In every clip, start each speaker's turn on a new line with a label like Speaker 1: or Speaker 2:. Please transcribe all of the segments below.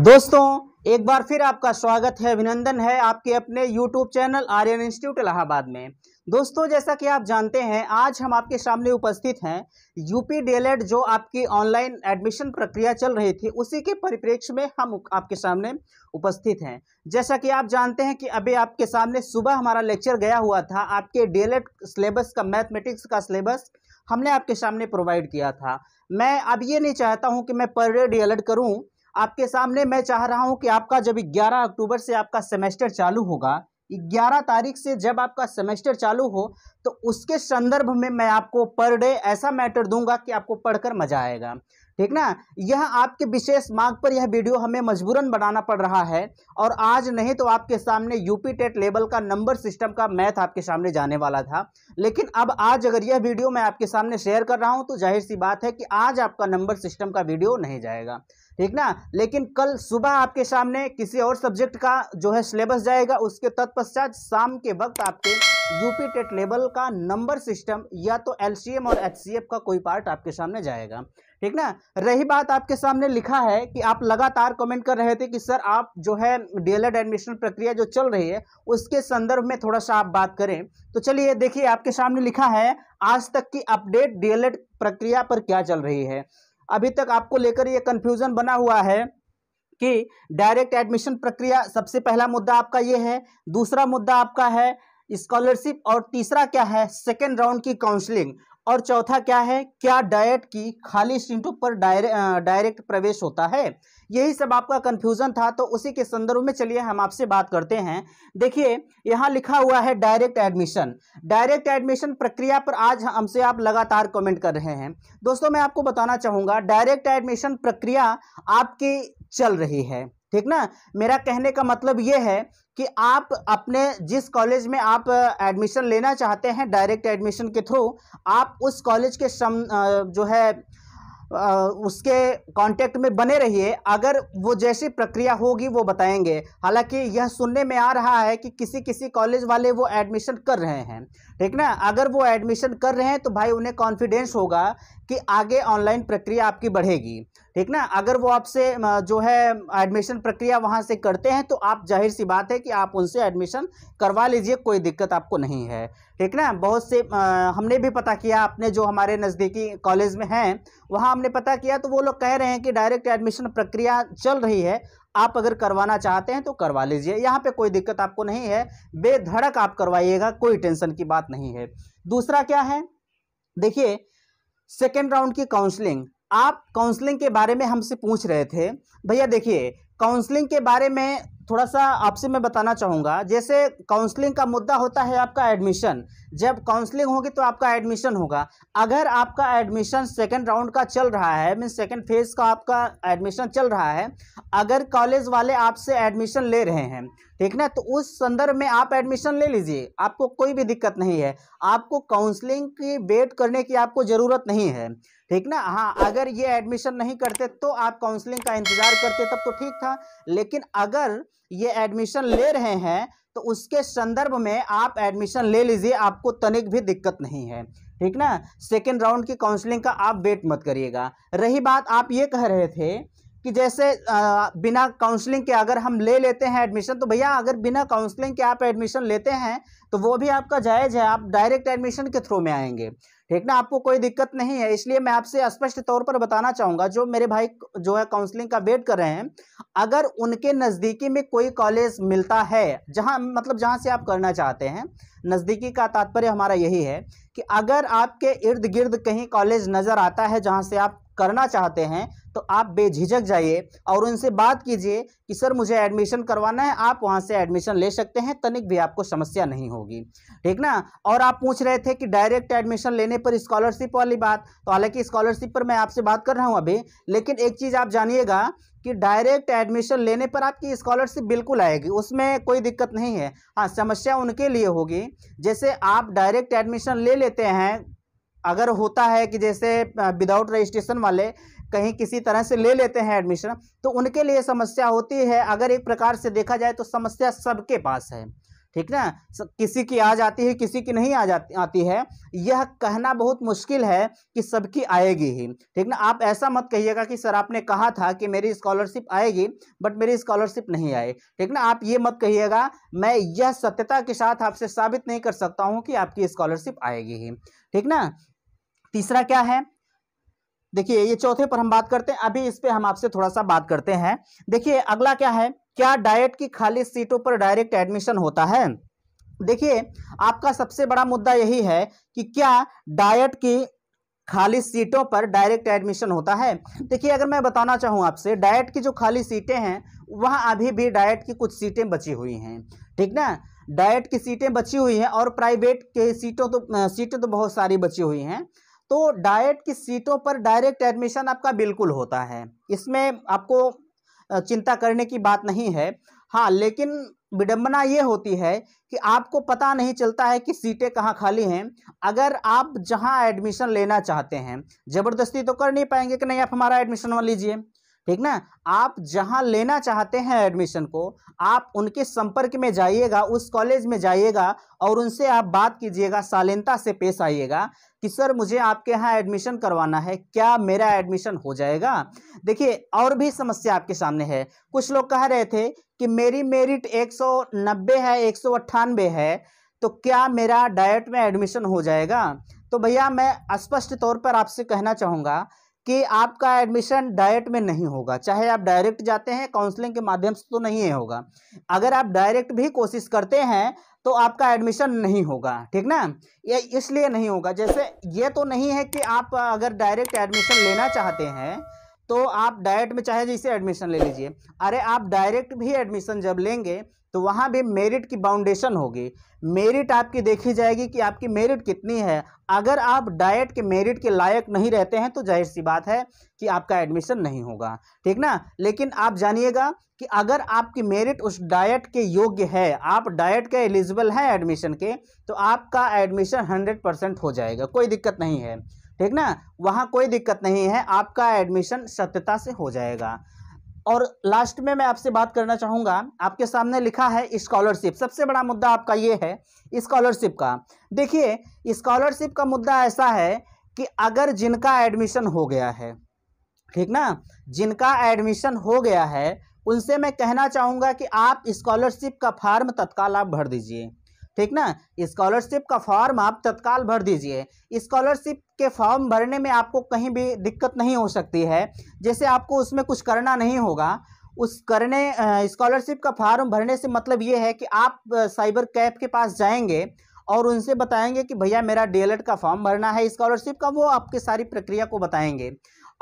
Speaker 1: दोस्तों एक बार फिर आपका स्वागत है अभिनंदन है आपके अपने YouTube channel Aryan Institute Allahabad में दोस्तों जैसा कि आप जानते हैं आज हम आपके सामने उपस्थित हैं यूपी डीएलएड e जो आपकी ऑनलाइन एडमिशन प्रक्रिया चल रही थी उसी के परिप्रेक्ष्य में हम आपके सामने उपस्थित हैं जैसा कि आप जानते हैं कि अभी आपके सामने सुबह हमारा लेक्चर गया हुआ था आपके डीएलएड सिलेबस e का मैथमेटिक्स का सिलेबस हमने आपके सामने प्रोवाइड किया था मैं अब ये नहीं चाहता हूँ कि मैं पर डे डीएलएड करूँ आपके सामने मैं चाह रहा हूं कि आपका जब 11 अक्टूबर से आपका सेमेस्टर चालू होगा 11 तारीख से जब आपका सेमेस्टर चालू हो तो उसके संदर्भ में मैं आपको पर डे ऐसा मैटर दूंगा कि आपको पढ़कर मजा आएगा ठीक ना यह आपके विशेष मार्ग पर यह वीडियो हमें मजबूरन बनाना पड़ रहा है और आज नहीं तो आपके सामने यूपी टेट लेवल का नंबर सिस्टम का मैथ आपके सामने जाने वाला था लेकिन अब आज अगर यह वीडियो मैं आपके सामने शेयर कर रहा हूं तो जाहिर सी बात है कि आज आपका नंबर सिस्टम का वीडियो नहीं जाएगा ठीक ना लेकिन कल सुबह आपके सामने किसी और सब्जेक्ट का जो है सिलेबस जाएगा उसके तत्पश्चात शाम के वक्त आपके यूपी टेट लेवल का नंबर सिस्टम या तो एलसीएम और एचसीएफ का कोई पार्ट आपके सामने जाएगा ठीक ना रही बात आपके सामने लिखा है कि आप लगातार कमेंट कर रहे थे कि सर आप जो है डीएलएड एडमिशन प्रक्रिया जो चल रही है उसके संदर्भ में थोड़ा सा आप बात करें तो चलिए देखिए आपके सामने लिखा है आज तक की अपडेट डीएलएड प्रक्रिया पर क्या चल रही है अभी तक आपको लेकर ये कन्फ्यूज़न बना हुआ है कि डायरेक्ट एडमिशन प्रक्रिया सबसे पहला मुद्दा आपका ये है दूसरा मुद्दा आपका है स्कॉलरशिप और तीसरा क्या है सेकेंड राउंड की काउंसलिंग और चौथा क्या है क्या डायट की खाली सीटों पर डायरे, डायरेक्ट प्रवेश होता है यही सब आपका कंफ्यूजन था तो उसी के संदर्भ में चलिए हम आपसे बात करते हैं देखिए यहाँ लिखा हुआ है डायरेक्ट एडमिशन डायरेक्ट एडमिशन प्रक्रिया पर आज हमसे आप लगातार कमेंट कर रहे हैं दोस्तों मैं आपको बताना चाहूँगा डायरेक्ट एडमिशन प्रक्रिया आपकी चल रही है ठीक ना मेरा कहने का मतलब ये है कि आप अपने जिस कॉलेज में आप एडमिशन लेना चाहते हैं डायरेक्ट एडमिशन के थ्रू आप उस कॉलेज के सम जो है उसके कांटेक्ट में बने रहिए अगर वो जैसी प्रक्रिया होगी वो बताएंगे हालांकि यह सुनने में आ रहा है कि किसी किसी कॉलेज वाले वो एडमिशन कर रहे हैं ठीक ना अगर वो एडमिशन कर रहे हैं तो भाई उन्हें कॉन्फिडेंस होगा कि आगे ऑनलाइन प्रक्रिया आपकी बढ़ेगी ठीक ना अगर वो आपसे जो है एडमिशन प्रक्रिया वहाँ से करते हैं तो आप जाहिर सी बात है कि आप उनसे एडमिशन करवा लीजिए कोई दिक्कत आपको नहीं है ठीक ना बहुत से आ, हमने भी पता किया अपने जो हमारे नज़दीकी कॉलेज में हैं वहाँ हमने पता किया तो वो लोग कह रहे हैं कि डायरेक्ट एडमिशन प्रक्रिया चल रही है आप अगर करवाना चाहते हैं तो करवा लीजिए यहाँ पे कोई दिक्कत आपको नहीं है बेधड़क आप करवाइएगा कोई टेंशन की बात नहीं है दूसरा क्या है देखिए सेकेंड राउंड की काउंसलिंग आप काउंसलिंग के बारे में हमसे पूछ रहे थे भैया देखिए काउंसलिंग के बारे में थोड़ा सा आपसे मैं बताना चाहूँगा जैसे काउंसलिंग का मुद्दा होता है आपका एडमिशन जब काउंसलिंग होगी तो आपका एडमिशन होगा अगर आपका एडमिशन सेकेंड राउंड का चल रहा है मीन सेकेंड फेज का आपका एडमिशन चल रहा है अगर कॉलेज वाले आपसे एडमिशन ले रहे हैं ठीक ना तो उस संदर्भ में आप एडमिशन ले लीजिए आपको कोई भी दिक्कत नहीं है आपको काउंसलिंग की वेट करने की आपको ज़रूरत नहीं है ठीक ना हाँ अगर ये एडमिशन नहीं करते तो आप काउंसलिंग का इंतज़ार करते तब तो ठीक था लेकिन अगर ये एडमिशन ले रहे हैं तो उसके संदर्भ में आप एडमिशन ले लीजिए आपको तनिक भी दिक्कत नहीं है ठीक ना सेकेंड राउंड की काउंसलिंग का आप वेट मत करिएगा रही बात आप ये कह रहे थे कि जैसे बिना काउंसलिंग के अगर हम ले लेते हैं एडमिशन तो भैया अगर बिना काउंसलिंग के आप एडमिशन लेते हैं तो वो भी आपका जायज़ है आप डायरेक्ट एडमिशन के थ्रू में आएंगे ठीक ना आपको कोई दिक्कत नहीं है इसलिए मैं आपसे स्पष्ट तौर पर बताना चाहूंगा जो मेरे भाई जो है काउंसलिंग का वेट कर रहे हैं अगर उनके नज़दीकी में कोई कॉलेज मिलता है जहां मतलब जहां से आप करना चाहते हैं नज़दीकी का तात्पर्य हमारा यही है कि अगर आपके इर्द गिर्द कहीं कॉलेज नज़र आता है जहां से आप करना चाहते हैं तो आप बेझिझक जाइए और उनसे बात कीजिए कि सर मुझे एडमिशन करवाना है आप वहाँ से एडमिशन ले सकते हैं तनिक भी आपको समस्या नहीं होगी ठीक ना और आप पूछ रहे थे कि डायरेक्ट एडमिशन लेने पर स्कॉलरशिप वाली बात तो हालांकि स्कॉलरशिप पर मैं आपसे बात कर रहा हूँ अभी लेकिन एक चीज़ आप जानिएगा कि डायरेक्ट एडमिशन लेने पर आपकी स्कॉलरशिप बिल्कुल आएगी उसमें कोई दिक्कत नहीं है हाँ समस्या उनके लिए होगी जैसे आप डायरेक्ट एडमिशन ले लेते हैं अगर होता है कि जैसे विदाउट रजिस्ट्रेशन वाले कहीं किसी तरह से ले लेते हैं एडमिशन तो उनके लिए समस्या होती है अगर एक प्रकार से देखा जाए तो समस्या सबके पास है ठीक ना किसी की आ जाती है किसी की नहीं आ जाती आती है यह कहना बहुत मुश्किल है कि सबकी आएगी ही ठीक ना आप ऐसा मत कहिएगा कि सर आपने कहा था कि मेरी स्कॉलरशिप आएगी बट मेरी स्कॉलरशिप नहीं आई ठीक ना आप ये मत कहिएगा मैं यह सत्यता के साथ आपसे साबित नहीं कर सकता हूँ कि आपकी स्कॉलरशिप आएगी ही ठीक ना तीसरा क्या है देखिए ये चौथे पर हम बात करते हैं अभी इस पर हम आपसे थोड़ा सा बात करते हैं देखिए अगला क्या है क्या डायट की खाली सीटों पर डायरेक्ट एडमिशन होता है देखिए आपका सबसे बड़ा मुद्दा यही है कि क्या डायट की खाली सीटों पर डायरेक्ट एडमिशन होता है देखिए अगर मैं बताना चाहूँ आपसे डायट की जो खाली सीटें हैं वह अभी भी डायट की कुछ सीटें बची हुई हैं ठीक ना डायट की सीटें बची हुई हैं और प्राइवेट के सीटों तो सीटें तो बहुत सारी बची हुई हैं तो डायट की सीटों पर डायरेक्ट एडमिशन आपका बिल्कुल होता है इसमें आपको चिंता करने की बात नहीं है हाँ लेकिन विडम्बना ये होती है कि आपको पता नहीं चलता है कि सीटें कहाँ खाली हैं अगर आप जहाँ एडमिशन लेना चाहते हैं ज़बरदस्ती तो कर नहीं पाएंगे कि नहीं आप हमारा एडमिशन लीजिए ठीक ना आप जहां लेना चाहते हैं एडमिशन को आप उनके संपर्क में जाइएगा उस कॉलेज में जाइएगा और उनसे आप बात कीजिएगा शालीनता से पेश आइएगा कि सर मुझे आपके यहाँ एडमिशन करवाना है क्या मेरा एडमिशन हो जाएगा देखिए और भी समस्या आपके सामने है कुछ लोग कह रहे थे कि मेरी मेरिट एक है एक है तो क्या मेरा डायट में एडमिशन हो जाएगा तो भैया मैं स्पष्ट तौर पर आपसे कहना चाहूँगा कि आपका एडमिशन डायरेक्ट में नहीं होगा चाहे आप डायरेक्ट जाते हैं काउंसलिंग के माध्यम से तो नहीं होगा अगर आप डायरेक्ट भी कोशिश करते हैं तो आपका एडमिशन नहीं होगा ठीक ना ये इसलिए नहीं होगा जैसे ये तो नहीं है कि आप अगर डायरेक्ट एडमिशन लेना चाहते हैं तो आप डायरेक्ट में चाहे जैसे तो एडमिशन ले लीजिए अरे आप डायरेक्ट भी एडमिशन जब लेंगे तो वहाँ भी मेरिट की बाउंडेशन होगी मेरिट आपकी देखी जाएगी कि आपकी मेरिट कितनी है अगर आप डाइट के मेरिट के लायक नहीं रहते हैं तो जाहिर सी बात है कि आपका एडमिशन नहीं होगा ठीक ना लेकिन आप जानिएगा कि अगर आपकी मेरिट उस डाइट के योग्य है आप डाइट के एलिजिबल हैं एडमिशन के तो आपका एडमिशन हंड्रेड परसेंट हो जाएगा कोई दिक्कत नहीं है ठीक ना वहाँ कोई दिक्कत नहीं है आपका एडमिशन सत्यता से हो जाएगा और लास्ट में मैं आपसे बात करना चाहूँगा आपके सामने लिखा है स्कॉलरशिप सबसे बड़ा मुद्दा आपका ये है स्कॉलरशिप का देखिए स्कॉलरशिप का मुद्दा ऐसा है कि अगर जिनका एडमिशन हो गया है ठीक ना जिनका एडमिशन हो गया है उनसे मैं कहना चाहूँगा कि आप स्कॉलरशिप का फार्म तत्काल आप भर दीजिए ठीक ना स्कॉलरशिप का फॉर्म आप तत्काल भर दीजिए स्कॉलरशिप के फॉर्म भरने में आपको कहीं भी दिक्कत नहीं हो सकती है जैसे आपको उसमें कुछ करना नहीं होगा उस करने स्कॉलरशिप का फॉर्म भरने से मतलब ये है कि आप साइबर कैप के पास जाएंगे और उनसे बताएंगे कि भैया मेरा डी का फॉर्म भरना है स्कॉलरशिप का वो आपकी सारी प्रक्रिया को बताएंगे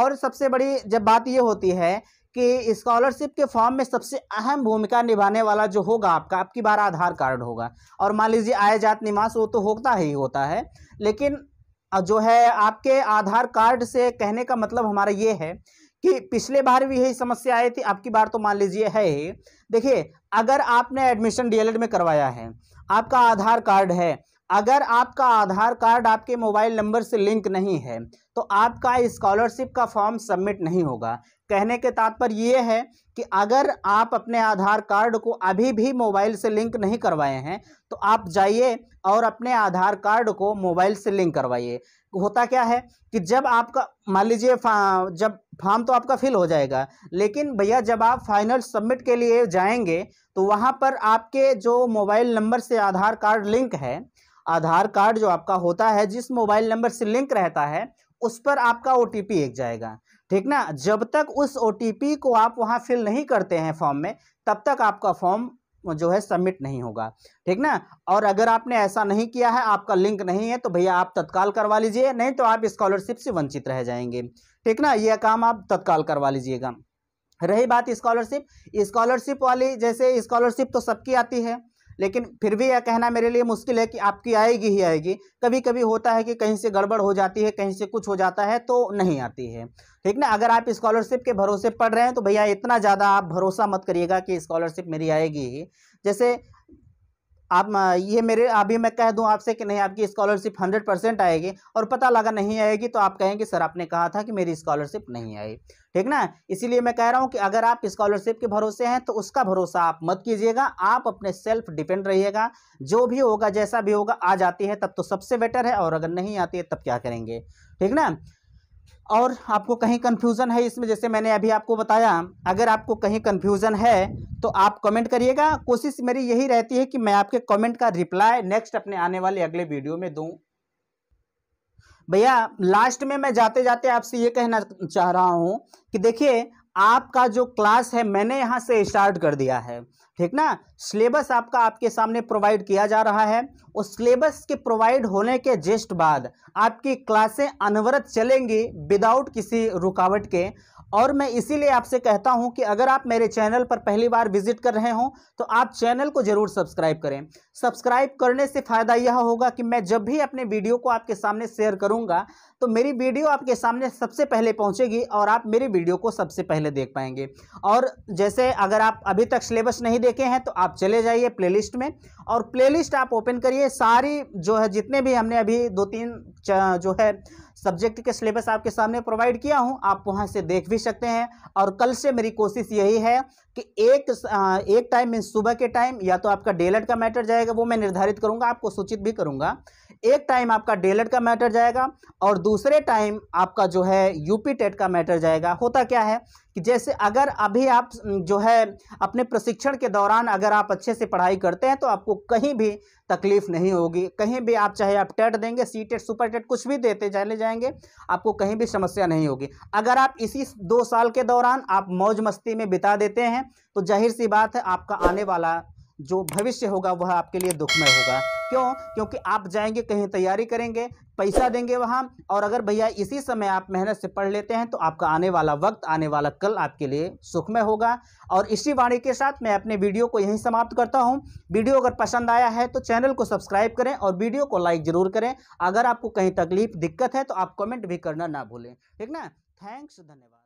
Speaker 1: और सबसे बड़ी जब बात ये होती है कि स्कॉलरशिप के फॉर्म में सबसे अहम भूमिका निभाने वाला जो होगा आपका आपकी बार आधार कार्ड होगा और मान लीजिए आय जात निवास वो तो होता ही होता है लेकिन जो है आपके आधार कार्ड से कहने का मतलब हमारा ये है कि पिछले बार भी यही समस्या आई थी आपकी बार तो मान लीजिए है ही देखिए अगर आपने एडमिशन डी में करवाया है आपका आधार कार्ड है अगर आपका आधार कार्ड आपके मोबाइल नंबर से लिंक नहीं है तो आपका स्कॉलरशिप का फॉर्म सबमिट नहीं होगा कहने के तात्पर्य ये है कि अगर आप अपने आधार कार्ड को अभी भी मोबाइल से लिंक नहीं करवाए हैं तो आप जाइए और अपने आधार कार्ड को मोबाइल से लिंक करवाइए होता क्या है कि जब आपका मान लीजिए जब फॉर्म तो आपका फिल हो जाएगा लेकिन भैया जब आप फाइनल सबमिट के लिए जाएंगे तो वहाँ पर आपके जो मोबाइल नंबर से आधार कार्ड लिंक है आधार कार्ड जो आपका होता है जिस मोबाइल नंबर से लिंक रहता है उस पर आपका ओ एक जाएगा ठीक ना जब तक उस ओ को आप वहाँ फिल नहीं करते हैं फॉर्म में तब तक आपका फॉर्म जो है सबमिट नहीं होगा ठीक ना और अगर आपने ऐसा नहीं किया है आपका लिंक नहीं है तो भैया आप तत्काल करवा लीजिए नहीं तो आप स्कॉलरशिप से वंचित रह जाएंगे ठीक ना यह काम आप तत्काल करवा लीजिएगा रही बात स्कॉलरशिप स्कॉलरशिप वाली जैसे स्कॉलरशिप तो सबकी आती है लेकिन फिर भी यह कहना मेरे लिए मुश्किल है कि आपकी आएगी ही आएगी कभी कभी होता है कि कहीं से गड़बड़ हो जाती है कहीं से कुछ हो जाता है तो नहीं आती है ठीक ना अगर आप स्कॉलरशिप के भरोसे पढ़ रहे हैं तो भैया इतना ज़्यादा आप भरोसा मत करिएगा कि स्कॉलरशिप मेरी आएगी ही जैसे आप ये मेरे अभी मैं कह दूं आपसे कि नहीं आपकी स्कॉलरशिप हंड्रेड परसेंट आएगी और पता लगा नहीं आएगी तो आप कहेंगे सर आपने कहा था कि मेरी स्कॉलरशिप नहीं आई ठीक ना इसीलिए मैं कह रहा हूँ कि अगर आप स्कॉलरशिप के भरोसे हैं तो उसका भरोसा आप मत कीजिएगा आप अपने सेल्फ डिपेंड रहिएगा जो भी होगा जैसा भी होगा आ जाती है तब तो सबसे बेटर है और अगर नहीं आती है तब क्या करेंगे ठीक ना और आपको कहीं कन्फ्यूज़न है इसमें जैसे मैंने अभी आपको बताया अगर आपको कहीं कन्फ्यूज़न है तो आप कमेंट करिएगा कोशिश मेरी यही रहती है कि मैं आपके कमेंट का रिप्लाई नेक्स्ट अपने आने वाले अगले वीडियो में दूं भैया लास्ट में मैं जाते जाते आपसे ये कहना चाह रहा हूँ कि देखिए आपका जो क्लास है मैंने यहाँ से स्टार्ट कर दिया है ठीक ना सिलेबस आपका आपके सामने प्रोवाइड किया जा रहा है उस सिलेबस के प्रोवाइड होने के जस्ट बाद आपकी क्लासें अनवरत चलेंगी विदाउट किसी रुकावट के और मैं इसीलिए आपसे कहता हूं कि अगर आप मेरे चैनल पर पहली बार विजिट कर रहे हों तो आप चैनल को ज़रूर सब्सक्राइब करें सब्सक्राइब करने से फ़ायदा यह होगा कि मैं जब भी अपने वीडियो को आपके सामने शेयर करूंगा तो मेरी वीडियो आपके सामने सबसे पहले पहुंचेगी और आप मेरी वीडियो को सबसे पहले देख पाएंगे और जैसे अगर आप अभी तक सिलेबस नहीं देखे हैं तो आप चले जाइए प्ले में और प्ले आप ओपन करिए सारी जो है जितने भी हमने अभी दो तीन जो है सब्जेक्ट के सिलेबस आपके सामने प्रोवाइड किया हूं आप वहां से देख भी सकते हैं और कल से मेरी कोशिश यही है कि एक एक टाइम मीन सुबह के टाइम या तो आपका डेलट का मैटर जाएगा वो मैं निर्धारित करूंगा आपको सूचित भी करूंगा एक टाइम आपका डेलट का मैटर जाएगा और दूसरे टाइम आपका जो है यूपी टेट का मैटर जाएगा होता क्या है कि जैसे अगर अभी आप जो है अपने प्रशिक्षण के दौरान अगर आप अच्छे से पढ़ाई करते हैं तो आपको कहीं भी तकलीफ नहीं होगी कहीं भी आप चाहे आप टेट देंगे सी टेट सुपर टेट कुछ भी देते चले जाएंगे आपको कहीं भी समस्या नहीं होगी अगर आप इसी दो साल के दौरान आप मौज मस्ती में बिता देते हैं हैं तो जाहिर सी बात है आपका आने वाला जो भविष्य होगा वह आपके लिए दुखमय होगा क्यों क्योंकि आप जाएंगे कहीं तैयारी करेंगे पैसा देंगे वहाँ और अगर भैया इसी समय आप मेहनत से पढ़ लेते हैं तो आपका आने वाला वक्त आने वाला कल आपके लिए सुखमय होगा और इसी वाणी के साथ मैं अपने वीडियो को यहीं समाप्त करता हूँ वीडियो अगर पसंद आया है तो चैनल को सब्सक्राइब करें और वीडियो को लाइक ज़रूर करें अगर आपको कहीं तकलीफ दिक्कत है तो आप कमेंट भी करना ना भूलें ठीक ना थैंक्स धन्यवाद